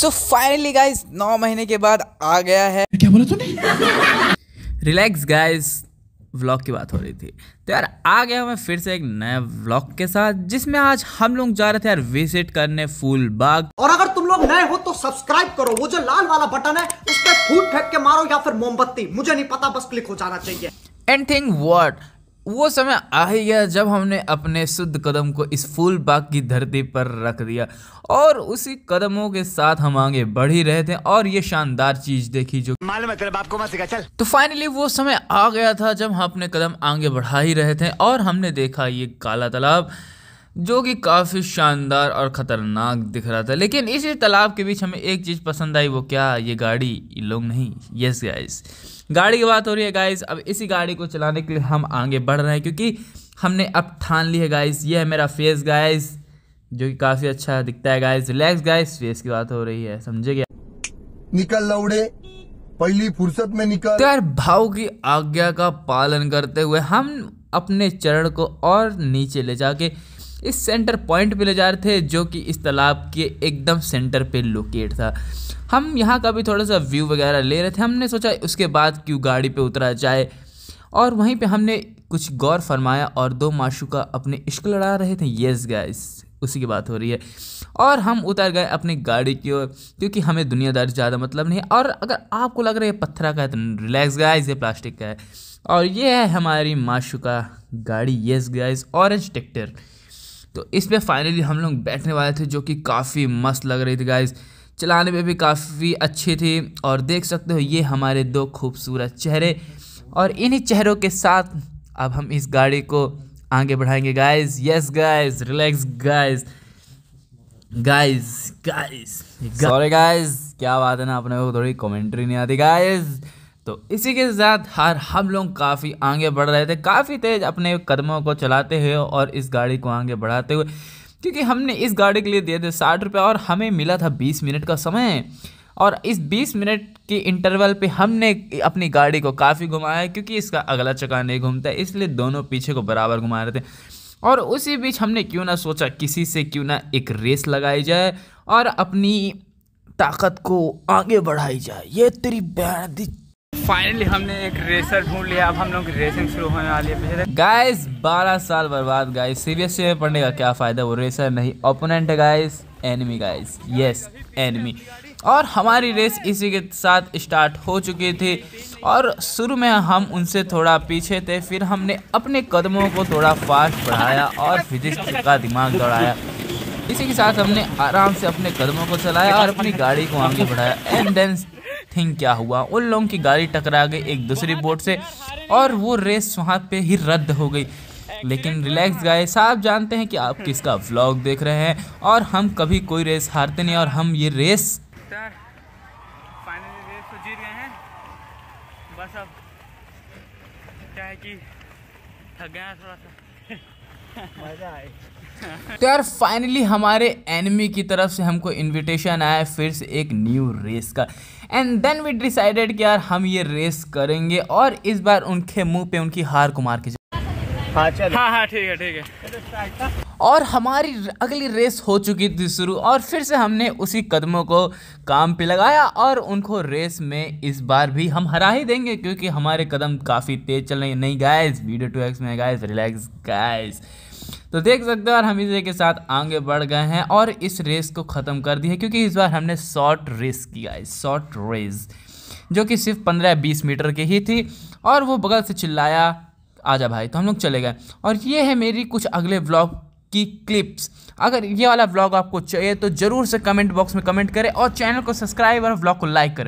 so finally guys नौ महीने के बाद आ गया है क्या बोला तूने रिलैक्स गाइज व्लॉग की बात हो रही थी तो यार आ गया मैं फिर से एक नए व्लॉग के साथ जिसमें आज हम लोग जा रहे थे यार विजिट करने फूल बाग और अगर तुम लोग नए हो तो सब्सक्राइब करो वो जो लाल वाला बटन है उस पर फूट फेंक के मारो या फिर मोमबत्ती मुझे नहीं पता बस क्लिक हो जाना चाहिए एंड थिंग वर्ड वो समय आ ही गया जब हमने अपने शुद्ध कदम को इस फूल बाग की धरती पर रख दिया और उसी कदमों के साथ हम आगे बढ़ ही रहे थे और ये शानदार चीज देखी जो मालूम है तेरे बाप को मत सिखा चल तो फाइनली वो समय आ गया था जब हम अपने कदम आगे बढ़ा ही रहे थे और हमने देखा ये काला तालाब जो कि काफ़ी शानदार और ख़तरनाक दिख रहा था लेकिन इसी तालाब के बीच हमें एक चीज़ पसंद आई वो क्या ये गाड़ी ये लोग नहीं यस गाइस गाड़ी की बात हो रही है गाइस अब इसी गाड़ी को चलाने के लिए हम आगे बढ़ रहे हैं क्योंकि हमने अब ठान ली है गाइस ये है मेरा फेस गाइस जो कि काफ़ी अच्छा दिखता है गाइस रिलैक्स गाइस फेस की बात हो रही है समझे गया निकल लौड़े पहली फुर्सत में निकल तो यार भाव की आज्ञा का पालन करते हुए हम अपने चरण को और नीचे ले जाके इस सेंटर पॉइंट पे ले जा रहे थे जो कि इस तालाब के एकदम सेंटर पे लोकेट था हम यहाँ का भी थोड़ा सा व्यू वगैरह ले रहे थे हमने सोचा उसके बाद क्यों गाड़ी पे उतरा जाए और वहीं पे हमने कुछ गौर फरमाया और दो का अपने इश्क लड़ा रहे थे यस गाइस उसी की बात हो रही है और हम उतर गए अपनी गाड़ी की ओर क्योंकि हमें दुनियादारी ज़्यादा मतलब नहीं है और अगर आपको लग रहा है पत्थर का है तो रिलैक्स गाइस ये प्लास्टिक का है और ये है हमारी का गाड़ी यस गाइस ऑरेंज ट्रैक्टर तो इसमें फाइनली हम लोग बैठने वाले थे जो कि काफ़ी मस्त लग रही थी गाइज चलाने में भी काफ़ी अच्छी थी और देख सकते हो ये हमारे दो खूबसूरत चेहरे और इन्हीं चेहरों के साथ अब हम इस गाड़ी को आगे बढ़ाएंगे guys yes guys relax guys guys guys guys क्या बात है ना अपने को थोड़ी कमेंट्री नहीं आती गाइज तो इसी के साथ हर हम लोग काफ़ी आगे बढ़ रहे थे काफ़ी तेज़ अपने कदमों को चलाते हुए और इस गाड़ी को आगे बढ़ाते हुए क्योंकि हमने इस गाड़ी के लिए दिए थे साठ रुपये और हमें मिला था बीस मिनट का समय और इस बीस मिनट के इंटरवल पे हमने अपनी गाड़ी को काफ़ी घुमाया क्योंकि इसका अगला चक्का नहीं घूमता इसलिए दोनों पीछे को बराबर घुमा रहे थे और उसी बीच हमने क्यों ना सोचा किसी से क्यों ना एक रेस लगाई जाए और अपनी ताकत को आगे बढ़ाई जाए ये तेरी बहन फाइनली हमने एक रेसर ढूंढ लिया अब हम लोग रेसिंग शुरू होने वाली है गाइस बारह साल बर्बाद गाइस सीबीएसई में पढ़ने का क्या फ़ायदा वो रेसर नहीं opponent guys enemy guys yes enemy और हमारी रेस इसी के साथ स्टार्ट हो चुकी थी और शुरू में हम उनसे थोड़ा पीछे थे फिर हमने अपने कदमों को थोड़ा फास्ट बढ़ाया और फिजिक्स का दिमाग दौड़ाया इसी के साथ हमने आराम से अपने कदमों को चलाया और अपनी गाड़ी को आगे बढ़ाया एंड देन थिंग क्या हुआ उन लोगों की गाड़ी टकरा गई एक दूसरी बोट से और वो रेस वहाँ पे ही रद्द हो गई लेकिन रिलैक्स गाइस आप जानते हैं कि आप किसका व्लॉग देख रहे हैं और हम कभी कोई रेस हारते नहीं और हम ये रेस तो बस अब क्या है कि थक गए थोड़ा सा मजा आए तो यार फाइनली हमारे एनिमी की तरफ से हमको इनविटेशन आया फिर से एक न्यू रेस का एंड देन वी डिसाइडेड कि यार हम ये रेस करेंगे और इस बार उनके मुंह पे उनकी हार को मार के हाँ हाँ हाँ ठीक है ठीक है और हमारी अगली रेस हो चुकी थी शुरू और फिर से हमने उसी कदमों को काम पे लगाया और उनको रेस में इस बार भी हम हरा ही देंगे क्योंकि हमारे कदम काफ़ी तेज चल रहे हैं नहीं गाइस वीडियो टू एक्स में गाइस रिलैक्स गाइस तो देख सकते हो और हम इसी के साथ आगे बढ़ गए हैं और इस रेस को ख़त्म कर दी है क्योंकि इस बार हमने शॉर्ट रेस किया है शॉर्ट रेस जो कि सिर्फ पंद्रह बीस मीटर की ही थी और वो बगल से चिल्लाया आजा भाई तो हम लोग चले गए और ये है मेरी कुछ अगले व्लॉग की क्लिप्स अगर ये वाला ब्लॉग आपको चाहिए तो ज़रूर से कमेंट बॉक्स में कमेंट करें और चैनल को सब्सक्राइब और ब्लॉग को लाइक करें